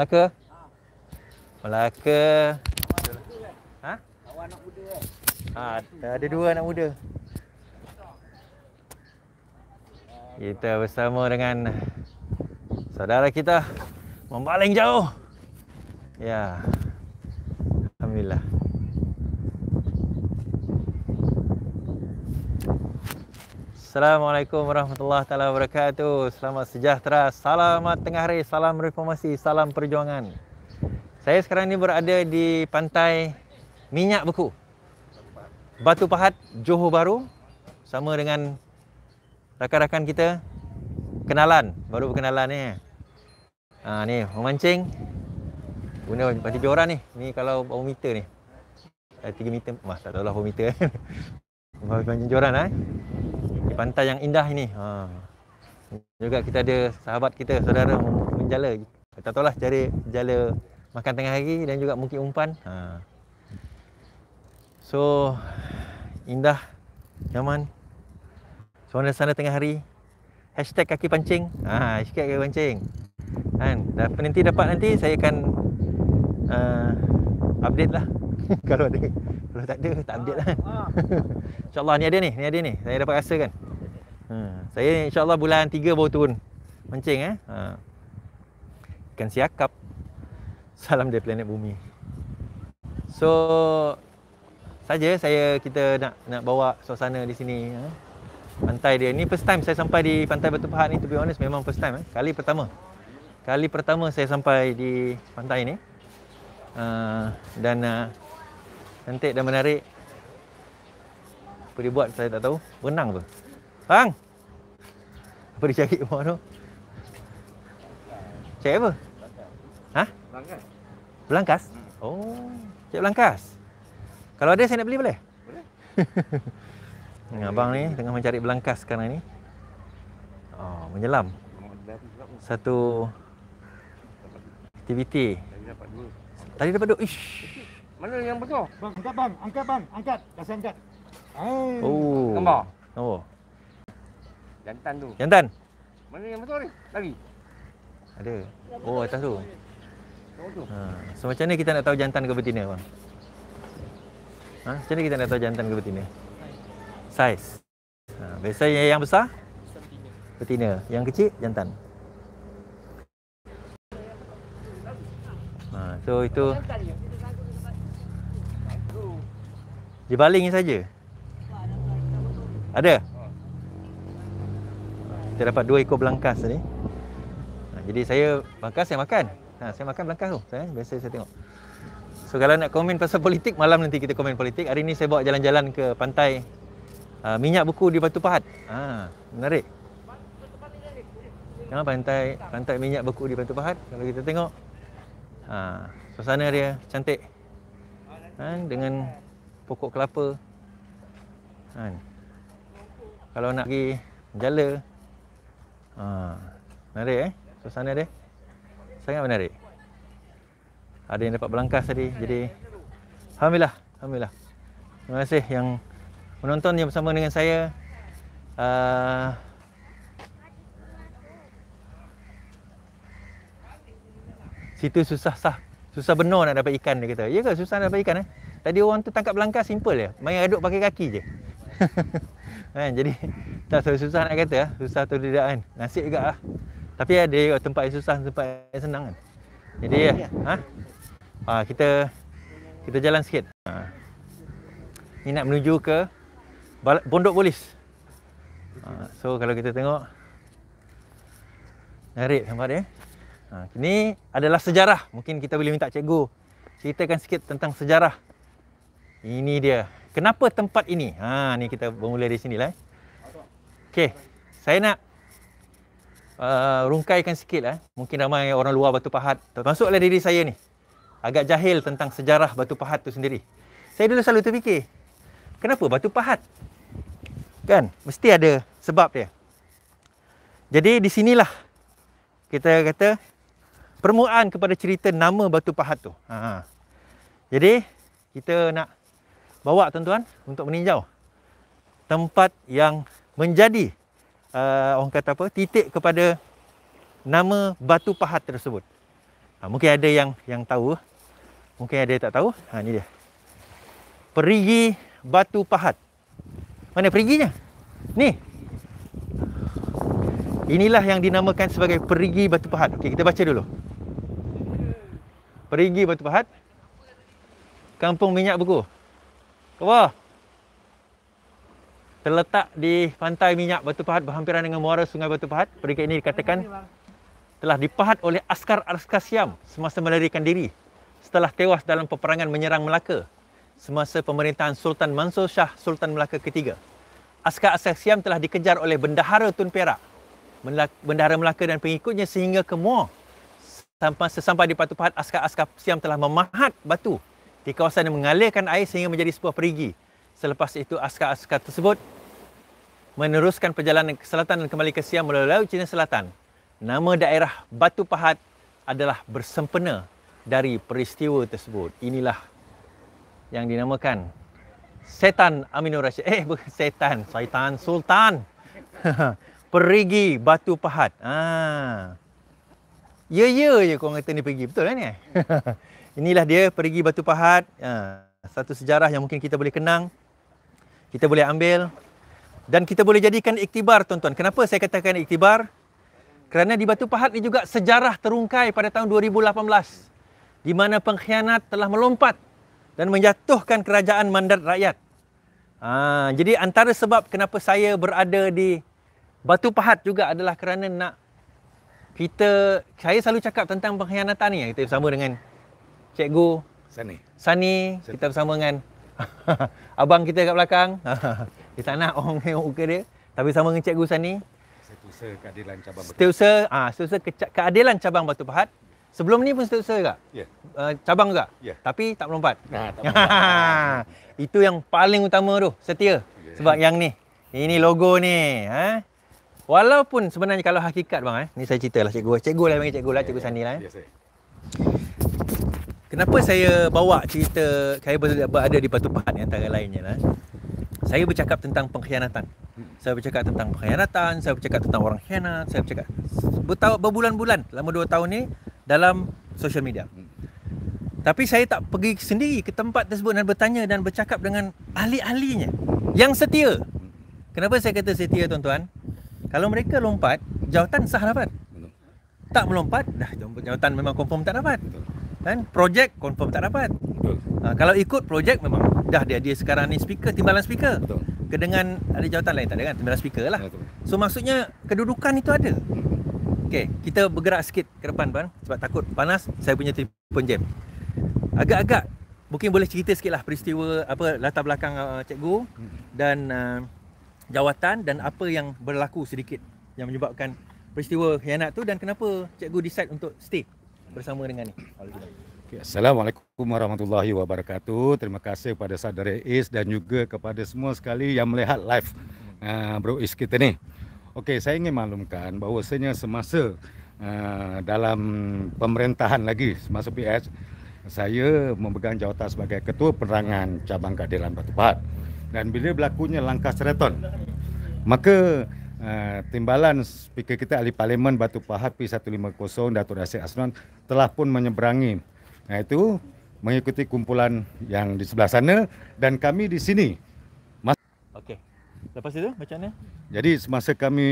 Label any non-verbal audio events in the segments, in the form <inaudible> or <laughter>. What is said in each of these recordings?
Melaka? Melaka. Ha? Awak anak muda eh? Ha, ada, ada dua anak muda. Kita bersama dengan saudara kita membaling jauh. Ya. Alhamdulillah. Assalamualaikum warahmatullahi taala wabarakatuh. Selamat sejahtera, Salam tengah hari, salam reformasi, salam perjuangan. Saya sekarang ni berada di pantai Minyak Beku. Batu Pahat, Johor Bahru sama dengan rakan-rakan kita kenalan, baru berkenalan ni. Ha ni, memancing. Guna batu joran ni. Ni kalau bau meter ni. 3 meter, mah tak tahulah bau meter. Memancing <laughs> joran eh pantai yang indah ini. Ha. Juga kita ada sahabat kita, saudara menjala. Kita tahu lah jari jala makan tengah hari dan juga mungkin umpan. Ha. So, indah, nyaman. Suara sana tengah hari. Hashtag kaki pancing. Ha, hashtag kaki pancing. Kan? Dan penanti dapat nanti saya akan uh, update lah. <laughs> kalau ada. Kalau tak ada, tak update lah. Ah, ah. <laughs> InsyaAllah ni ada ni. Ni ada ni. Saya dapat rasa kan. Ha, saya Allah bulan 3 baru turun Mancing eh ha. Ikan siakap <laughs> Salam dari planet bumi So Saja saya kita nak nak bawa suasana di sini ha. Pantai dia Ni first time saya sampai di pantai Batu Pahat ni To be honest memang first time eh. Kali pertama Kali pertama saya sampai di pantai ni uh, Dan uh, Cantik dan menarik Apa dia buat saya tak tahu Renang apa Bang. Apa dia cari rumah tu? Cek apa? Ha? Belangkas. Belangkas? Hmm. Oh, cek belangkas. Kalau ada saya nak beli boleh? Boleh. Dengan <laughs> abang ni tengah mencari belangkas sekarang ni. Oh, menyelam. Satu aktiviti. Tadi dapat dua. Tadi dapat dua. Ish. Mana yang betul? Bang, angkat bang, angkat bang, angkat. Dah saya angkat. Oh. Nombor. Oh. Jantan tu. Jantan. Mana yang betul ni? Lagi. Ada. Oh, atas tu. Ha. So macam mana kita nak tahu jantan ke betina bang? Ha, macam mana kita nak tahu jantan ke betina? Saiz. Ha, biasanya yang besar? Betina. Yang kecil jantan. Ha, so itu Dibalingin saja. Ada? Kita dapat dua ekor belangkas ni. Ha, jadi saya belangkas saya makan. Ha, saya makan belangkas tu. Saya, biasa saya tengok. So kalau nak komen pasal politik, malam nanti kita komen politik. Hari ni saya bawa jalan-jalan ke pantai uh, minyak buku di Batu Pahat. Ha, menarik. Ha, pantai pantai minyak buku di Batu Pahat. Kalau kita tengok. Ha, suasana dia cantik. Ha, dengan pokok kelapa. Ha, kalau nak pergi jala Ha. Menarik eh? Suasana dia. Sangat menarik. Ada yang dapat belangkas tadi. Jadi alhamdulillah, alhamdulillah. Terima kasih yang menonton yang bersama dengan saya. Uh, situ susah sah. Susah benar nak dapat ikan dia kata. Ya ke susah nak dapat ikan eh? Tadi orang tu tangkap belangkas simple je. Main aduk pakai kaki je. <laughs> kan jadi tak susah nak kata susah tu tidak kan nasib juga lah. tapi ada tempat yang susah tempat yang senang kan jadi oh, ya. ha? ha? kita kita jalan sikit ha. ni nak menuju ke pondok polis ha, so kalau kita tengok narik nampak dia ha, ni adalah sejarah mungkin kita boleh minta cikgu ceritakan sikit tentang sejarah ini dia Kenapa tempat ini? Ha ni kita bermula di sini lah. Eh. Okey. Saya nak uh, rungkaikan sikit eh. Mungkin ramai orang luar Batu Pahat termasuklah diri saya ni agak jahil tentang sejarah Batu Pahat tu sendiri. Saya dulu selalu terfikir kenapa Batu Pahat? Kan? Mesti ada sebab dia. Jadi di sinilah kita kata permuaan kepada cerita nama Batu Pahat tu. Ha. ha. Jadi kita nak bawa tuan-tuan untuk meninjau tempat yang menjadi uh, orang kata apa titik kepada nama batu pahat tersebut. Ha, mungkin ada yang yang tahu. Mungkin ada yang tak tahu. Ha ni dia. Perigi Batu Pahat. Mana periginya? Ni. Inilah yang dinamakan sebagai Perigi Batu Pahat. Okey, kita baca dulu. Perigi Batu Pahat. Kampung Minyak Beku. Apa? Terletak di pantai minyak Batu Pahat berhampiran dengan muara Sungai Batu Pahat. Peringkat ini dikatakan telah dipahat oleh askar-askar Siam semasa melarikan diri setelah tewas dalam peperangan menyerang Melaka semasa pemerintahan Sultan Mansur Shah Sultan Melaka ketiga. Askar-askar Siam telah dikejar oleh bendahara Tun Perak, bendahara Melaka dan pengikutnya sehingga ke Muar. sesampai di Batu Pahat, askar-askar Siam telah memahat batu di kawasan yang mengalirkan air sehingga menjadi sebuah perigi. Selepas itu, askar-askar tersebut meneruskan perjalanan ke selatan dan kembali ke Siam melalui Laut China Selatan. Nama daerah Batu Pahat adalah bersempena dari peristiwa tersebut. Inilah yang dinamakan Setan Aminur Rashid. Eh, bukan Setan. saitan, Sultan. <laughs> Perigi Batu Pahat. Ah. Ya, ya je ya, korang kata ni pergi. Betul kan ni? Eh? <laughs> inilah dia perigi batu pahat ha, satu sejarah yang mungkin kita boleh kenang kita boleh ambil dan kita boleh jadikan iktibar tuan-tuan kenapa saya katakan iktibar kerana di batu pahat ni juga sejarah terungkai pada tahun 2018 di mana pengkhianat telah melompat dan menjatuhkan kerajaan mandat rakyat ha, jadi antara sebab kenapa saya berada di batu pahat juga adalah kerana nak kita saya selalu cakap tentang pengkhianatan ni kita bersama dengan Cikgu Sani. Sani, kita bersama dengan <laughs> abang kita kat belakang. <laughs> dia tak nak orang tengok muka dia. Tapi sama dengan Cikgu Sani. Setiausaha keadilan cabang Batu Pahat. Setiausaha, ah, setiausaha ke- keadilan cabang Batu Pahat. Sebelum ni pun setiausaha ya. Eh, juga? Ya. Yeah. Uh, cabang juga? Yeah. Tapi tak melompat? Nah, tak melompat. <laughs> Itu yang paling utama tu, setia. Yeah. Sebab yang ni. Ini logo ni. Ha? Walaupun sebenarnya kalau hakikat bang, eh? ni saya ceritalah cikgu. Cikgu lah, yeah. cikgu lah, ya, cikgu yeah. Sani lah. Eh? Yeah, Kenapa saya bawa cerita Kaya berada di Batu Pahat yang antara lainnya lah. Saya bercakap tentang pengkhianatan Saya bercakap tentang pengkhianatan Saya bercakap tentang orang khianat Saya bercakap berbulan-bulan Lama dua tahun ni Dalam social media Tapi saya tak pergi sendiri ke tempat tersebut Dan bertanya dan bercakap dengan ahli-ahlinya Yang setia Kenapa saya kata setia tuan-tuan Kalau mereka lompat Jawatan sah dapat Tak melompat dah Jawatan memang confirm tak dapat kan projek confirm tak dapat ha, kalau ikut projek memang dah dia dia sekarang ni speaker timbalan speaker betul kedengan ada jawatan lain tak ada kan timbalan speaker lah betul. so maksudnya kedudukan itu ada Okay, kita bergerak sikit ke depan bang sebab takut panas saya punya telefon jam agak-agak mungkin boleh cerita sikitlah peristiwa apa latar belakang uh, cikgu hmm. dan uh, jawatan dan apa yang berlaku sedikit yang menyebabkan peristiwa khianat tu dan kenapa cikgu decide untuk stay bersama dengan ni. Okay. Assalamualaikum warahmatullahi wabarakatuh. Terima kasih kepada saudara Is dan juga kepada semua sekali yang melihat live uh, Bro Is kita ni. Okey, saya ingin maklumkan bahawasanya semasa uh, dalam pemerintahan lagi semasa PS saya memegang jawatan sebagai ketua penerangan cabang keadilan Batu Pahat dan bila berlakunya langkah Seraton maka Uh, timbalan speaker kita ahli parlimen Batu Pahat P150 Datuk Rasid Asnan telah pun menyeberangi Nah itu mengikuti kumpulan yang di sebelah sana dan kami di sini. Mas- Okey. Lepas itu bacaannya? Jadi semasa kami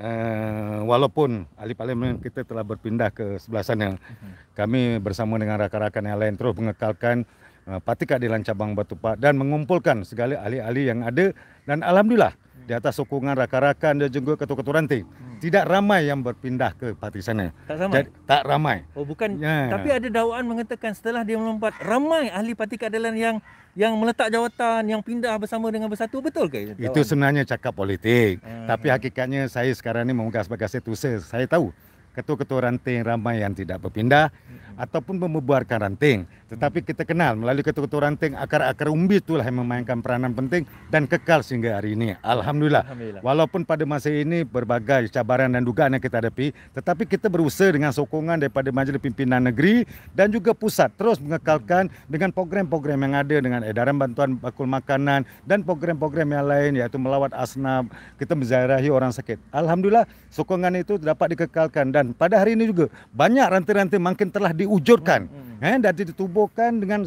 uh, walaupun ahli parlimen kita telah berpindah ke sebelah sana, uh kami bersama dengan rakan-rakan yang lain terus mengekalkan uh, eh, parti keadilan cabang Batu Pahat dan mengumpulkan segala ahli-ahli yang ada dan alhamdulillah di atas sokongan rakan-rakan dia juga ketua-ketua ranting. Hmm. Tidak ramai yang berpindah ke parti sana. Tak ramai? Jadi, tak ramai. Oh bukan. Ya. Tapi ada dakwaan mengatakan setelah dia melompat, ramai ahli parti keadilan yang yang meletak jawatan, yang pindah bersama dengan bersatu. Betul ke? Dawaan? Itu sebenarnya cakap politik. Hmm. Tapi hakikatnya saya sekarang ini memegang sebagai setusa. Saya tahu ketua-ketua ranting ramai yang tidak berpindah. Hmm ataupun membuarkan ranting. Tetapi hmm. kita kenal melalui ketua-ketua ranting akar-akar umbi itulah yang memainkan peranan penting dan kekal sehingga hari ini. Alhamdulillah. Alhamdulillah. Walaupun pada masa ini berbagai cabaran dan dugaan yang kita hadapi, tetapi kita berusaha dengan sokongan daripada Majlis Pimpinan Negeri dan juga pusat terus mengekalkan hmm. dengan program-program yang ada dengan edaran bantuan bakul makanan dan program-program yang lain iaitu melawat asnaf, kita menziarahi orang sakit. Alhamdulillah sokongan itu dapat dikekalkan dan pada hari ini juga banyak ranting-ranting makin telah di diwujudkan hmm, hmm. eh dan ditubuhkan dengan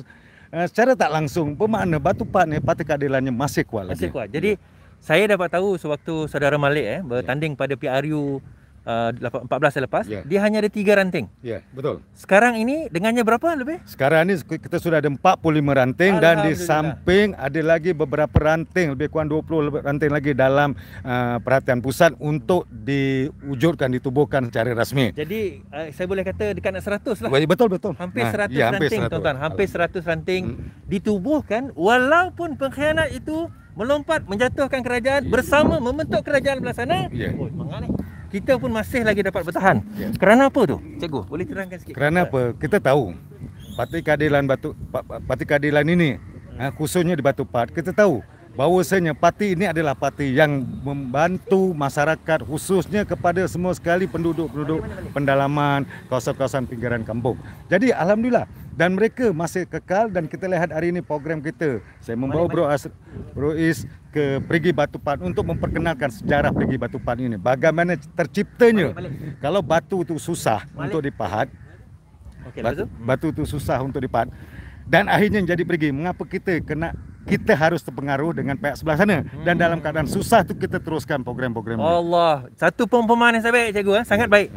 uh, secara tak langsung bermakna batu pat ni patah keadilannya masih kuat lagi. Masih kuat. Ya. Jadi yeah. saya dapat tahu sewaktu saudara Malik eh bertanding yeah. pada PRU uh, 14 selepas yeah. dia hanya ada tiga ranting. Ya, yeah, betul. Sekarang ini dengannya berapa lebih? Sekarang ini kita sudah ada 45 ranting dan di samping ada lagi beberapa ranting lebih kurang 20 ranting lagi dalam uh, perhatian pusat untuk diwujudkan ditubuhkan secara rasmi. Jadi uh, saya boleh kata dekat nak 100 lah. Betul betul. Hampir nah, 100 ya, ranting hampir 100. tuan-tuan, hampir 100 ranting hmm. ditubuhkan walaupun pengkhianat itu melompat menjatuhkan kerajaan ya. bersama membentuk kerajaan belasana. Yeah. Ya. Oh, kita pun masih lagi dapat bertahan. Yeah. Kerana apa tu? Cikgu, boleh terangkan sikit? Kerana apa? Kita tahu. Parti Keadilan Batu Parti Keadilan ini ha, khususnya di Batu Pad, kita tahu bahawasanya parti ini adalah parti yang membantu masyarakat khususnya kepada semua sekali penduduk-penduduk pendalaman kawasan-kawasan pinggiran kampung. Jadi Alhamdulillah dan mereka masih kekal dan kita lihat hari ini program kita. Saya membawa Bro, Asri, Bro Is ke Perigi Batu Pan untuk memperkenalkan sejarah Perigi Batu Pan ini. Bagaimana terciptanya balik, balik. kalau batu itu susah balik. untuk dipahat. Okay, batu, batu itu susah untuk dipahat. Dan akhirnya jadi pergi. Mengapa kita kena kita harus terpengaruh dengan pihak sebelah sana hmm. dan dalam keadaan susah tu kita teruskan program-program Allah satu pemahaman yang eh. sangat baik cikgu sangat baik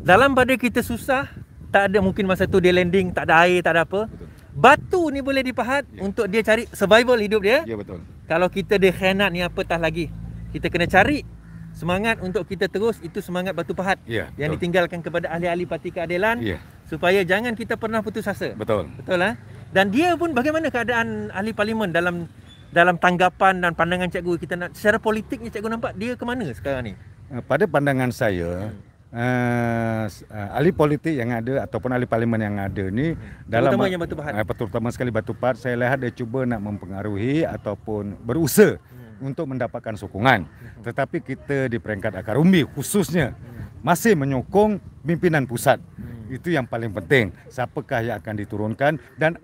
dalam pada kita susah tak ada mungkin masa tu dia landing tak ada air tak ada apa batu ni boleh dipahat ya. untuk dia cari survival hidup dia ya betul kalau kita dia khianat ni apa tah lagi kita kena cari semangat untuk kita terus itu semangat batu pahat ya, yang betul. ditinggalkan kepada ahli-ahli parti keadilan ya. supaya jangan kita pernah putus asa betul betul ah ha? dan dia pun bagaimana keadaan ahli parlimen dalam dalam tanggapan dan pandangan cikgu kita nak secara politiknya cikgu nampak dia ke mana sekarang ni eh, pada pandangan saya uh, ahli politik yang ada ataupun ahli parlimen yang ada ni hmm. dalam terutama uh, terutama sekali batu pahat saya lihat dia cuba nak mempengaruhi ataupun berusaha hmm. untuk mendapatkan sokongan hmm. tetapi kita di peringkat akar umbi khususnya masih menyokong pimpinan pusat hmm. itu yang paling penting siapakah yang akan diturunkan dan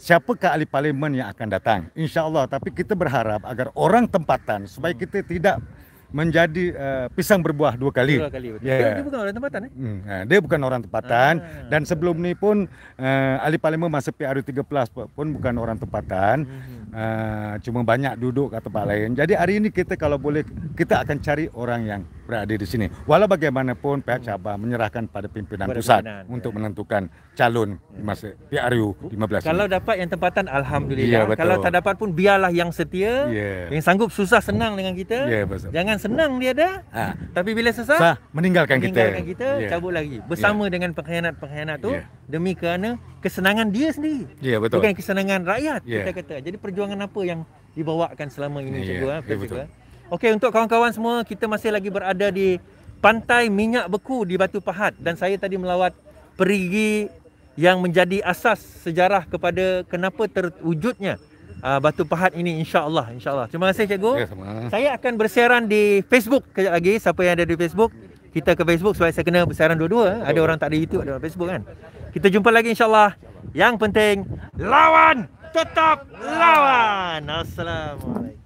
siapakah ahli parlimen yang akan datang insyaallah tapi kita berharap agar orang tempatan supaya kita tidak menjadi uh, pisang berbuah dua kali. Dua kali betul. Yeah. Dia, dia bukan orang tempatan eh? Hmm. Ha, dia bukan orang tempatan ah, dan sebelum ini pun uh, ahli parlimen masa PRU 13 pun bukan orang tempatan. Uh, cuma banyak duduk kat tempat lain. Jadi hari ini kita kalau boleh kita akan cari orang yang berada di sini. Walau bagaimanapun pihak cabang hmm. menyerahkan pada pimpinan pada pusat pimpinan. untuk ya. menentukan calon di hmm. masa PRU 15. Kalau ini. dapat yang tempatan alhamdulillah. Ya, Kalau tak dapat pun biarlah yang setia ya. yang sanggup susah senang dengan kita. Ya, Jangan senang dia dah. Ha. Tapi bila susah Sah, meninggalkan kita. Meninggalkan kita, ya. cabut lagi bersama ya. dengan pengkhianat-pengkhianat tu ya. demi kerana kesenangan dia sendiri. Ya, betul. Bukan kesenangan rakyat ya. kita kata. Jadi perjuangan apa yang dibawakan selama ini ya. cikgu ah ya, betul. Cikgu. Ah? Okey untuk kawan-kawan semua kita masih lagi berada di Pantai Minyak Beku di Batu Pahat dan saya tadi melawat perigi yang menjadi asas sejarah kepada kenapa terwujudnya uh, Batu Pahat ini insya-Allah insya-Allah. Terima kasih cikgu. Ya, Saya akan bersiaran di Facebook kejap lagi siapa yang ada di Facebook kita ke Facebook supaya saya kena bersiaran dua-dua. Oh. Ada orang tak ada YouTube, ada orang Facebook kan. Kita jumpa lagi insya-Allah. Yang penting lawan tetap lawan. Assalamualaikum.